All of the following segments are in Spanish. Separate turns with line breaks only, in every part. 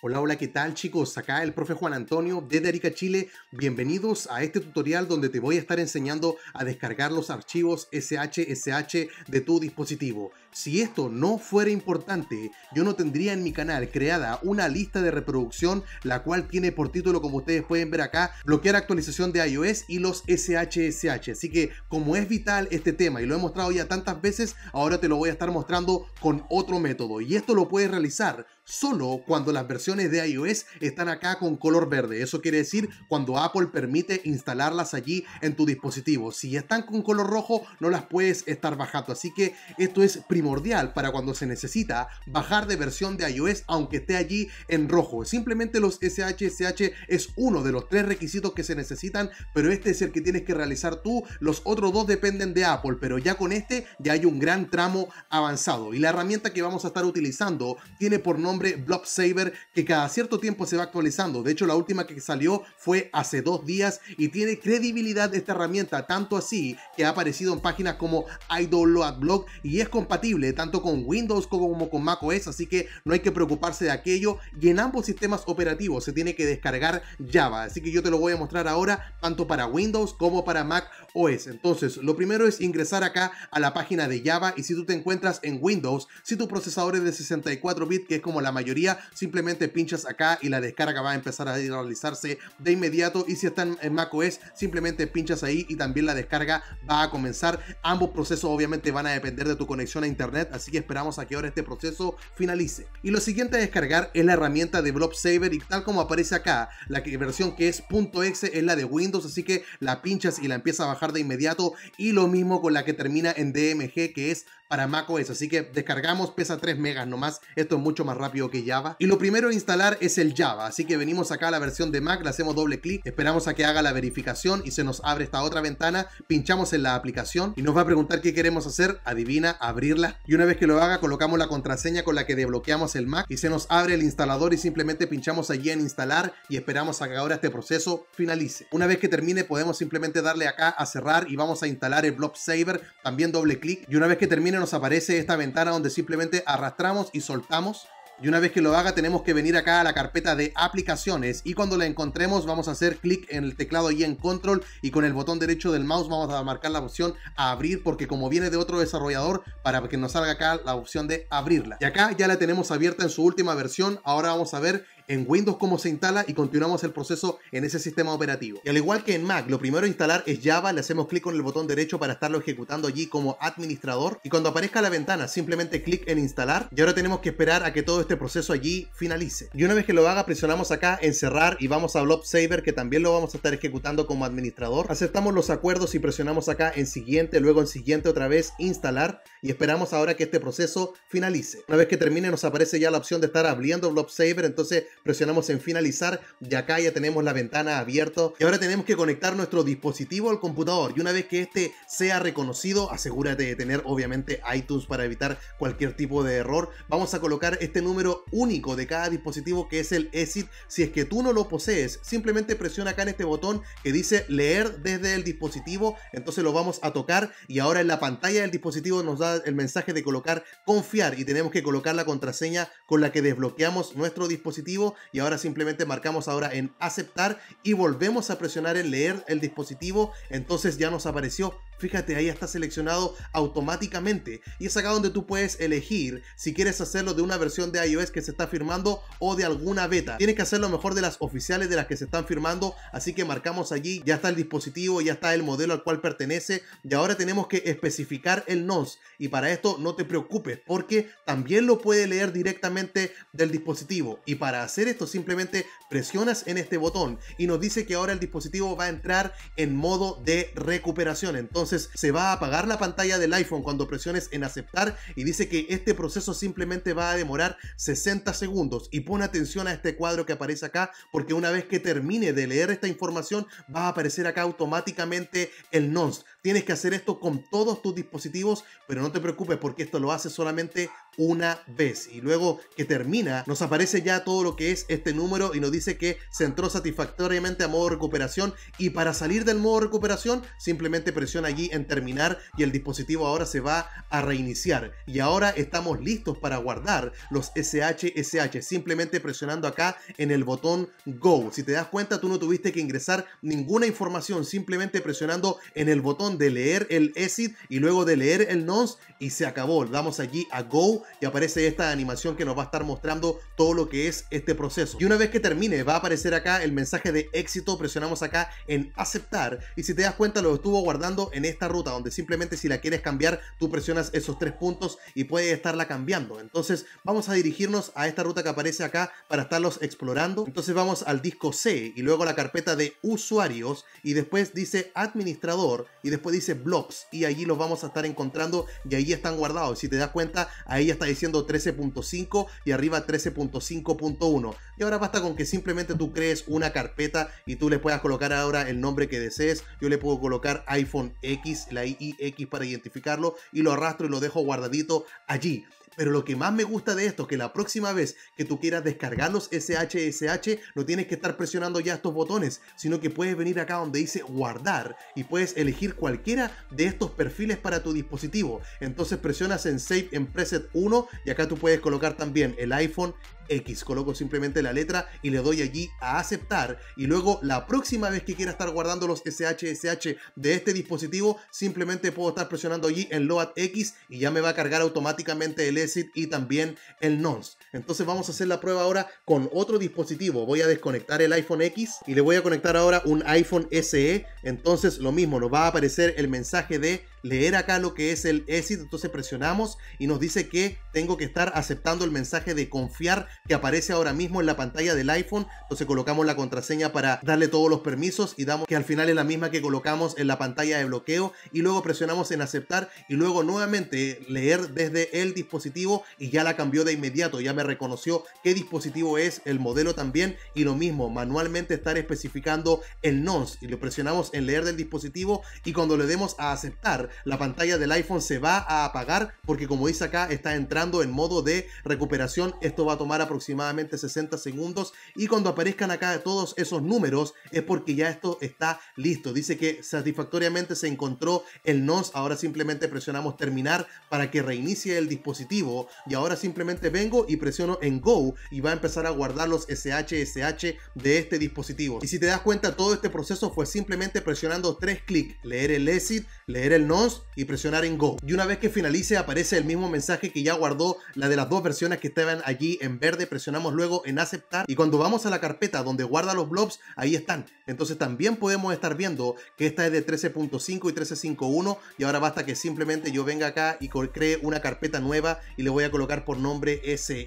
Hola, hola, ¿qué tal chicos? Acá el profe Juan Antonio de Arica, Chile. Bienvenidos a este tutorial donde te voy a estar enseñando a descargar los archivos SHSH de tu dispositivo. Si esto no fuera importante, yo no tendría en mi canal creada una lista de reproducción, la cual tiene por título, como ustedes pueden ver acá, bloquear actualización de iOS y los SHSH. Así que como es vital este tema y lo he mostrado ya tantas veces, ahora te lo voy a estar mostrando con otro método. Y esto lo puedes realizar solo cuando las versiones de iOS están acá con color verde. Eso quiere decir cuando Apple permite instalarlas allí en tu dispositivo. Si están con color rojo, no las puedes estar bajando. Así que esto es primero primordial para cuando se necesita bajar de versión de iOS aunque esté allí en rojo. Simplemente los SHSH es uno de los tres requisitos que se necesitan, pero este es el que tienes que realizar tú. Los otros dos dependen de Apple, pero ya con este ya hay un gran tramo avanzado. Y la herramienta que vamos a estar utilizando tiene por nombre Blob Saver, que cada cierto tiempo se va actualizando. De hecho, la última que salió fue hace dos días y tiene credibilidad esta herramienta, tanto así que ha aparecido en páginas como iDownload Blog y es compatible tanto con Windows como con macOS, así que no hay que preocuparse de aquello y en ambos sistemas operativos se tiene que descargar Java, así que yo te lo voy a mostrar ahora tanto para Windows como para Mac OS. Entonces, lo primero es ingresar acá a la página de Java y si tú te encuentras en Windows, si tu procesador es de 64 bits, que es como la mayoría, simplemente pinchas acá y la descarga va a empezar a realizarse de inmediato y si están en macOS, simplemente pinchas ahí y también la descarga va a comenzar. Ambos procesos obviamente van a depender de tu conexión a internet, así que esperamos a que ahora este proceso finalice. Y lo siguiente a descargar es la herramienta de Blob Saver y tal como aparece acá, la versión que es .exe es la de Windows, así que la pinchas y la empieza a bajar de inmediato y lo mismo con la que termina en DMG que es para macOS, así que descargamos, pesa 3 megas nomás, esto es mucho más rápido que Java. Y lo primero a instalar es el Java, así que venimos acá a la versión de Mac, le hacemos doble clic, esperamos a que haga la verificación y se nos abre esta otra ventana, pinchamos en la aplicación y nos va a preguntar qué queremos hacer, adivina, abrirla. Y una vez que lo haga, colocamos la contraseña con la que desbloqueamos el Mac y se nos abre el instalador y simplemente pinchamos allí en instalar y esperamos a que ahora este proceso finalice. Una vez que termine, podemos simplemente darle acá a cerrar y vamos a instalar el Blob Saver, también doble clic y una vez que termine nos aparece esta ventana donde simplemente arrastramos y soltamos. Y una vez que lo haga tenemos que venir acá a la carpeta de aplicaciones y cuando la encontremos vamos a hacer clic en el teclado y en control y con el botón derecho del mouse vamos a marcar la opción abrir porque como viene de otro desarrollador para que nos salga acá la opción de abrirla. Y acá ya la tenemos abierta en su última versión, ahora vamos a ver en Windows cómo se instala y continuamos el proceso en ese sistema operativo. Y al igual que en Mac, lo primero a instalar es Java, le hacemos clic con el botón derecho para estarlo ejecutando allí como administrador y cuando aparezca la ventana simplemente clic en instalar y ahora tenemos que esperar a que todo este proceso allí finalice. Y una vez que lo haga presionamos acá en cerrar y vamos a Blob Saver que también lo vamos a estar ejecutando como administrador. Aceptamos los acuerdos y presionamos acá en siguiente, luego en siguiente otra vez instalar y esperamos ahora que este proceso finalice. Una vez que termine nos aparece ya la opción de estar abriendo Blob Saver, entonces presionamos en finalizar y acá ya tenemos la ventana abierta y ahora tenemos que conectar nuestro dispositivo al computador y una vez que este sea reconocido asegúrate de tener obviamente iTunes para evitar cualquier tipo de error vamos a colocar este número único de cada dispositivo que es el ESIT si es que tú no lo posees simplemente presiona acá en este botón que dice leer desde el dispositivo entonces lo vamos a tocar y ahora en la pantalla del dispositivo nos da el mensaje de colocar confiar y tenemos que colocar la contraseña con la que desbloqueamos nuestro dispositivo y ahora simplemente marcamos ahora en aceptar y volvemos a presionar en leer el dispositivo, entonces ya nos apareció Fíjate, ahí está seleccionado automáticamente y es acá donde tú puedes elegir si quieres hacerlo de una versión de iOS que se está firmando o de alguna beta. Tienes que hacerlo mejor de las oficiales de las que se están firmando, así que marcamos allí, ya está el dispositivo, ya está el modelo al cual pertenece y ahora tenemos que especificar el NOS y para esto no te preocupes porque también lo puede leer directamente del dispositivo y para hacer esto simplemente presionas en este botón y nos dice que ahora el dispositivo va a entrar en modo de recuperación. Entonces entonces se va a apagar la pantalla del iPhone cuando presiones en aceptar y dice que este proceso simplemente va a demorar 60 segundos. Y pon atención a este cuadro que aparece acá porque una vez que termine de leer esta información va a aparecer acá automáticamente el nonce. Tienes que hacer esto con todos tus dispositivos, pero no te preocupes porque esto lo hace solamente una vez. Y luego que termina, nos aparece ya todo lo que es este número y nos dice que se entró satisfactoriamente a modo recuperación. Y para salir del modo recuperación, simplemente presiona allí en terminar y el dispositivo ahora se va a reiniciar. Y ahora estamos listos para guardar los SHSH, simplemente presionando acá en el botón Go. Si te das cuenta, tú no tuviste que ingresar ninguna información, simplemente presionando en el botón de leer el exit y luego de leer el nonce y se acabó. Damos allí a Go y aparece esta animación que nos va a estar mostrando todo lo que es este proceso. Y una vez que termine va a aparecer acá el mensaje de éxito, presionamos acá en aceptar y si te das cuenta lo estuvo guardando en esta ruta donde simplemente si la quieres cambiar tú presionas esos tres puntos y puedes estarla cambiando. Entonces vamos a dirigirnos a esta ruta que aparece acá para estarlos explorando. Entonces vamos al disco C y luego a la carpeta de usuarios y después dice administrador y después dice blogs y allí los vamos a estar encontrando y ahí están guardados. Si te das cuenta ahí está diciendo 13.5 y arriba 13.5.1. Y ahora basta con que simplemente tú crees una carpeta y tú le puedas colocar ahora el nombre que desees. Yo le puedo colocar iPhone X, la x para identificarlo y lo arrastro y lo dejo guardadito allí. Pero lo que más me gusta de esto es que la próxima vez que tú quieras descargar los SHSH, no tienes que estar presionando ya estos botones, sino que puedes venir acá donde dice guardar y puedes elegir cualquiera de estos perfiles para tu dispositivo. Entonces presionas en Save en Preset 1 y acá tú puedes colocar también el iPhone, X. Coloco simplemente la letra y le doy allí a aceptar. Y luego la próxima vez que quiera estar guardando los SHSH de este dispositivo, simplemente puedo estar presionando allí en Load X y ya me va a cargar automáticamente el exit y también el nonce. Entonces vamos a hacer la prueba ahora con otro dispositivo. Voy a desconectar el iPhone X y le voy a conectar ahora un iPhone SE. Entonces lo mismo, nos va a aparecer el mensaje de leer acá lo que es el exit, entonces presionamos y nos dice que tengo que estar aceptando el mensaje de confiar que aparece ahora mismo en la pantalla del iPhone, entonces colocamos la contraseña para darle todos los permisos y damos que al final es la misma que colocamos en la pantalla de bloqueo y luego presionamos en aceptar y luego nuevamente leer desde el dispositivo y ya la cambió de inmediato, ya me reconoció qué dispositivo es, el modelo también y lo mismo, manualmente estar especificando el nonce y lo presionamos en leer del dispositivo y cuando le demos a aceptar la, pantalla del iPhone se va a apagar porque como dice acá está entrando en modo de recuperación. Esto va a tomar aproximadamente 60 segundos y cuando aparezcan acá todos esos números es porque ya esto está listo. Dice que satisfactoriamente se encontró el NOS. Ahora simplemente presionamos terminar para que reinicie el dispositivo y ahora simplemente vengo y presiono en Go y va a empezar a guardar los SHSH de este dispositivo. Y si te das cuenta todo este proceso fue simplemente presionando tres clics, leer el exit, leer el NOS y presionar en Go. Y una vez que finalice aparece el mismo mensaje que ya guardó la de las dos versiones que estaban allí en verde, presionamos luego en aceptar y cuando vamos a la carpeta donde guarda los blobs, ahí están. Entonces también podemos estar viendo que esta es de 13.5 y 13.51 y ahora basta que simplemente yo venga acá y cree una carpeta nueva y le voy a colocar por nombre SE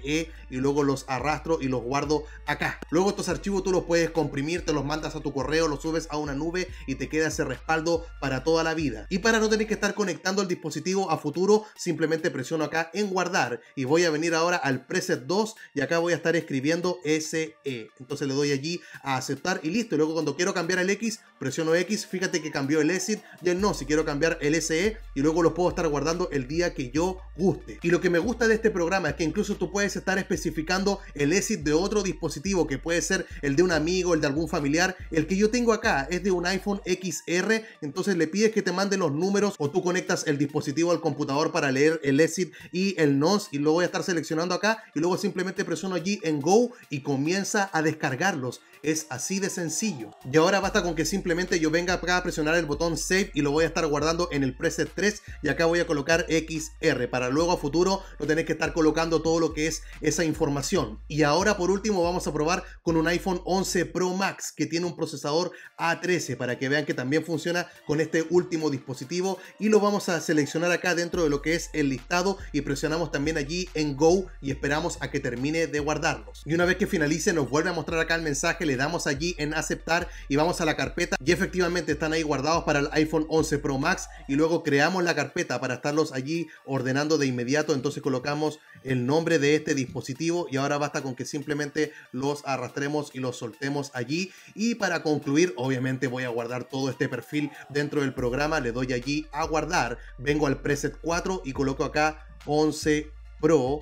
y luego los arrastro y los guardo acá. Luego estos archivos tú los puedes comprimir, te los mandas a tu correo, los subes a una nube y te queda ese respaldo para toda la vida. Y para no tener que estar conectando el dispositivo a futuro, simplemente presiono acá en guardar y voy a venir ahora al preset 2 y acá voy a estar escribiendo SE. Entonces le doy allí a aceptar y listo. luego cuando quiero cambiar el X, presiono X, fíjate que cambió el exit y no, si quiero cambiar el SE y luego lo puedo estar guardando el día que yo guste. Y lo que me gusta de este programa es que incluso tú puedes estar especificando el exit de otro dispositivo que puede ser el de un amigo, el de algún familiar. El que yo tengo acá es de un iPhone XR, entonces le pides que te mande los números o tú conectas el dispositivo al computador para leer el exit y el nos, y lo voy a estar seleccionando acá, y luego simplemente presiono allí en Go y comienza a descargarlos. Es así de sencillo. Y ahora basta con que simplemente yo venga acá a presionar el botón Save y lo voy a estar guardando en el preset 3 y acá voy a colocar XR para luego a futuro no tenés que estar colocando todo lo que es esa información. Y ahora por último vamos a probar con un iPhone 11 Pro Max que tiene un procesador A13 para que vean que también funciona con este último dispositivo y lo vamos a seleccionar acá dentro de lo que es el listado y presionamos también allí en Go y esperamos a que termine de guardarlos. Y una vez que finalice nos vuelve a mostrar acá el mensaje, le damos allí en aceptar y vamos a la carpeta y efectivamente están ahí guardados para el iPhone 11 Pro Max y luego creamos la carpeta para estarlos allí ordenando de inmediato, entonces colocamos el nombre de este dispositivo y ahora basta con que simplemente los arrastremos y los soltemos allí y para concluir obviamente voy a guardar todo este perfil dentro del programa, le doy allí a guardar, vengo al preset 4 y coloco acá 11 Pro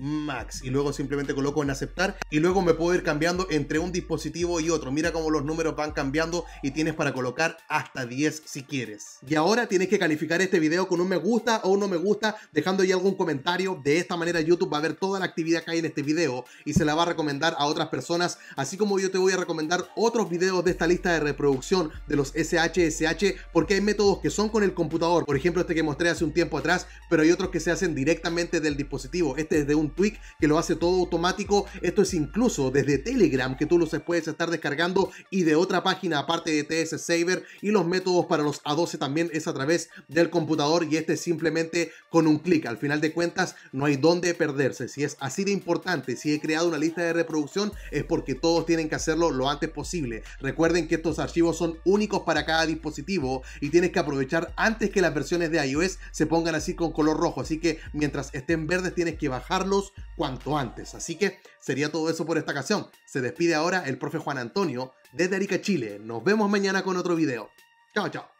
max y luego simplemente coloco en aceptar y luego me puedo ir cambiando entre un dispositivo y otro. Mira cómo los números van cambiando y tienes para colocar hasta 10 si quieres. Y ahora tienes que calificar este video con un me gusta o un no me gusta dejando ahí algún comentario. De esta manera YouTube va a ver toda la actividad que hay en este video y se la va a recomendar a otras personas, así como yo te voy a recomendar otros videos de esta lista de reproducción de los SHSH porque hay métodos que son con el computador. Por ejemplo, este que mostré hace un tiempo atrás, pero hay otros que se hacen directamente del dispositivo. Este es de un un tweak que lo hace todo automático. Esto es incluso desde Telegram que tú los puedes estar descargando y de otra página aparte de TS Saver y los métodos para los A12 también es a través del computador y este simplemente con un clic. Al final de cuentas no hay dónde perderse. Si es así de importante, si he creado una lista de reproducción es porque todos tienen que hacerlo lo antes posible. Recuerden que estos archivos son únicos para cada dispositivo y tienes que aprovechar antes que las versiones de iOS se pongan así con color rojo. Así que mientras estén verdes tienes que bajarlo cuanto antes. Así que sería todo eso por esta ocasión. Se despide ahora el profe Juan Antonio desde Arica, Chile. Nos vemos mañana con otro video. Chao, chao.